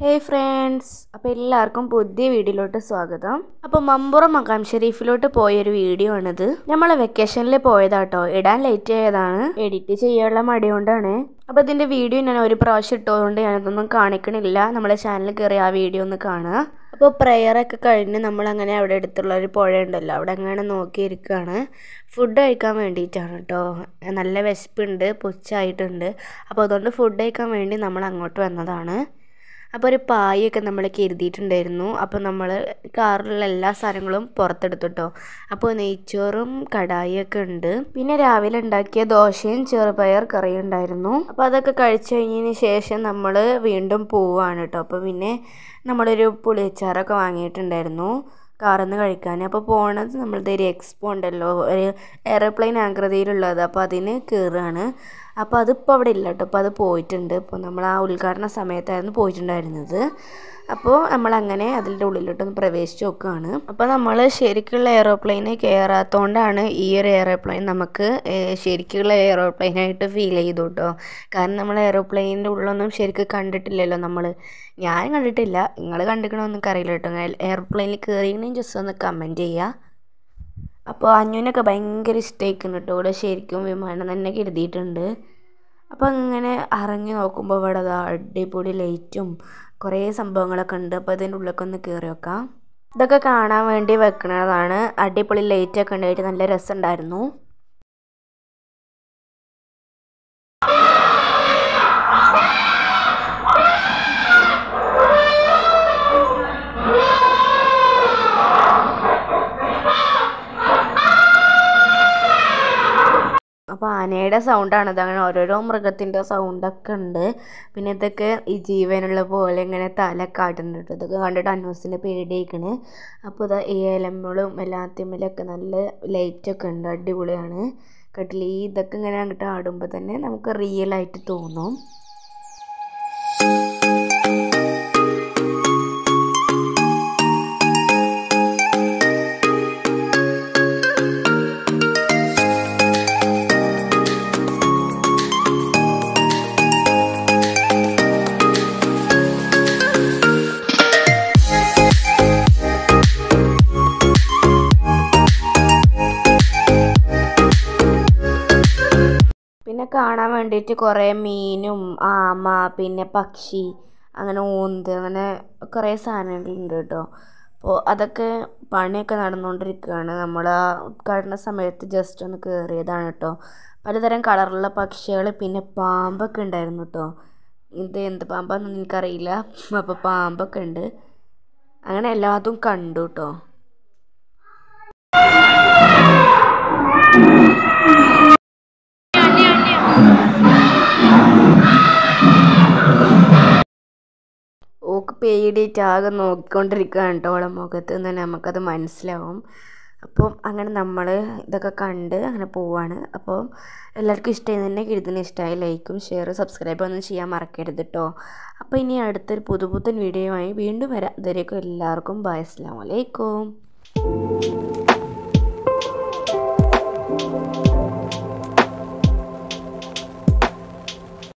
hey friends അപ്പോൾ എല്ലാവർക്കും പുതിയ വീഡിയോയിലോട്ട് സ്വാഗതം അപ്പോൾ മമ്പുറം മക്കാം ഷെരീഫിലോട്ട് പോയൊരു വീഡിയോ ആണിത് നമ്മൾ വെക്കേഷനിൽ പോയതാട്ടോ ഇടാൻ ലേറ്റ് ആയതാണ് എഡിറ്റ് ചെയ്യാനുള്ള മടി കൊണ്ടാണ് അപ്പോൾ ഇതിൻ്റെ വീഡിയോ ഞാൻ ഒരു പ്രാവശ്യം ഇട്ടതുകൊണ്ട് ഞാനതൊന്നും കാണിക്കണില്ല നമ്മുടെ ചാനൽ കയറി ആ വീഡിയോ ഒന്ന് കാണുക അപ്പോൾ പ്രെയറൊക്കെ കഴിഞ്ഞ് നമ്മളങ്ങനെ അവിടെ അടുത്തുള്ള ഒരു പുഴ ഉണ്ടല്ലോ അവിടെ അങ്ങനെ നോക്കിയിരിക്കുകയാണ് ഫുഡ് കഴിക്കാൻ വേണ്ടിയിട്ടാണ് കേട്ടോ നല്ല വിശപ്പുണ്ട് പുച്ചായിട്ടുണ്ട് അപ്പോൾ അതുകൊണ്ട് ഫുഡ് കഴിക്കാൻ വേണ്ടി നമ്മൾ അങ്ങോട്ട് വന്നതാണ് അപ്പോൾ ഒരു പായൊക്കെ നമ്മൾ കരുതിയിട്ടുണ്ടായിരുന്നു അപ്പോൾ നമ്മൾ കാറിലുള്ള എല്ലാ സാധനങ്ങളും പുറത്തെടുത്തു കേട്ടോ അപ്പോൾ നെയ്ച്ചോറും കടായിയൊക്കെ ഉണ്ട് പിന്നെ രാവിലെ ഉണ്ടാക്കിയ ദോശയും ചെറുപയർ കറിയും ഉണ്ടായിരുന്നു അപ്പോൾ അതൊക്കെ കഴിച്ചു കഴിഞ്ഞതിന് ശേഷം നമ്മൾ വീണ്ടും പോവുകയാണ് കേട്ടോ അപ്പോൾ പിന്നെ നമ്മളൊരു പുളിയച്ചാറൊക്കെ വാങ്ങിയിട്ടുണ്ടായിരുന്നു കാറിൽ നിന്ന് കഴിക്കാൻ അപ്പോൾ പോണത് നമ്മളത് ഒരു എക്സ്പോ ഉണ്ടല്ലോ ഒരു എയർപ്ലെയിൻ ആകൃതിയിലുള്ളത് അപ്പോൾ അതിന് കയറുകയാണ് അപ്പോൾ അതിപ്പോൾ അവിടെ ഇല്ല കേട്ടോ അപ്പോൾ അത് പോയിട്ടുണ്ട് ഇപ്പോൾ നമ്മൾ ആ ഉദ്ഘാടന സമയത്തായിരുന്നു പോയിട്ടുണ്ടായിരുന്നത് അപ്പോൾ നമ്മളങ്ങനെ അതിൻ്റെ ഉള്ളിലോട്ടൊന്ന് പ്രവേശിച്ച് നോക്കുകയാണ് അപ്പോൾ നമ്മൾ ശരിക്കുള്ള എയറോപ്ലെയിന് കയറാത്തതുകൊണ്ടാണ് ഈ ഒരു എയറോപ്ലെയിൻ നമുക്ക് ശരിക്കുള്ള എയറോപ്ലെയിനായിട്ട് ഫീൽ ചെയ്തു കേട്ടോ കാരണം നമ്മൾ എയറോപ്ലെയിനിൻ്റെ ഉള്ളൊന്നും ശരിക്കും കണ്ടിട്ടില്ലല്ലോ നമ്മൾ ഞാൻ കണ്ടിട്ടില്ല നിങ്ങൾ കണ്ടിക്കണമെന്നൊക്കെ അറിയില്ല കേട്ടോ എയർപ്ലെയിനിൽ കയറിയെങ്കിലും ജസ്റ്റ് ഒന്ന് കമൻറ്റ് ചെയ്യുക അപ്പോൾ അഞ്ഞുവിനൊക്കെ ഭയങ്കര ഇഷ്ടമായിരിക്കുന്നു കേട്ടോ ഇവിടെ ശരിക്കും വിമാനം തന്നെ കരുതിയിട്ടുണ്ട് അപ്പോൾ അങ്ങനെ ഇറങ്ങി നോക്കുമ്പോൾ ഇവിടെ അതാ അടിപൊളി ലൈറ്റും കുറേ സംഭവങ്ങളൊക്കെ ഉണ്ട് അപ്പോൾ അതിൻ്റെ ഉള്ളിലൊക്കെ ഒന്ന് കയറി വെക്കാം ഇതൊക്കെ കാണാൻ വേണ്ടി വെക്കുന്നതാണ് അടിപൊളി ലൈറ്റൊക്കെ ഉണ്ടായിട്ട് നല്ല രസമുണ്ടായിരുന്നു അപ്പോൾ ആനയുടെ ഇത് അങ്ങനെ ഓരോരോ മൃഗത്തിൻ്റെ സൗണ്ടൊക്കെ ഉണ്ട് പിന്നെ ഇതൊക്കെ ഈ ജീവനുള്ള പോലെ ഇങ്ങനെ തല കാട്ടുന്നുണ്ട് ഇതൊക്കെ കണ്ടിട്ട് അന്നൂസിൻ്റെ പേടിയേക്കണ് അപ്പോൾ ഇതാ ഈ ഇലമ്പളും എല്ലാത്തിമ്മലൊക്കെ നല്ല ലൈറ്റൊക്കെ ഉണ്ട് അടിപൊളിയാണ് കട്ടിൽ ഈ ഇതൊക്കെ ഇങ്ങനെ അങ്ങോട്ട് ആടുമ്പോൾ തന്നെ നമുക്ക് റിയലായിട്ട് തോന്നും പിന്നെ കാണാൻ വേണ്ടിയിട്ട് കുറേ മീനും ആമ പിന്നെ പക്ഷി അങ്ങനെ ഊന്ത് അങ്ങനെ കുറേ സാധനങ്ങളുണ്ട് കേട്ടോ അപ്പോൾ അതൊക്കെ പണിയൊക്കെ നടന്നുകൊണ്ടിരിക്കുകയാണ് നമ്മൾ ആ ഉദ്ഘാടന സമയത്ത് ജസ്റ്റ് ഒന്ന് കയറിയതാണ് കേട്ടോ പലതരം കളറുള്ള പക്ഷികൾ പിന്നെ പാമ്പൊക്കെ ഉണ്ടായിരുന്നു കേട്ടോ ഇത് എന്ത് പാമ്പാണെന്ന് എനിക്കറിയില്ല അപ്പോൾ പാമ്പൊക്കെ ഉണ്ട് അങ്ങനെ എല്ലാതും കണ്ടു കേട്ടോ മൂക്ക് പേടിയിട്ട് ആകെ നോക്കിക്കൊണ്ടിരിക്കുകയാണ് കേട്ടോ അവളെ മുഖത്ത് നിന്ന് നമുക്കത് മനസ്സിലാവും അപ്പം അങ്ങനെ നമ്മൾ ഇതൊക്കെ കണ്ട് അങ്ങനെ പോവാണ് അപ്പോൾ എല്ലാവർക്കും ഇഷ്ടമായി തന്നെ കിഴുതിന് ഇഷ്ടമായി ലൈക്കും ഷെയർ സബ്സ്ക്രൈബും ഒന്നും ചെയ്യാൻ മറക്കരുത് കേട്ടോ അപ്പോൾ ഇനി അടുത്തൊരു പുതുപുത്തൻ ആയി വീണ്ടും വരാം ഇതുവരെയൊക്കെ എല്ലാവർക്കും ബൈ അസ്ലാമലൈക്കും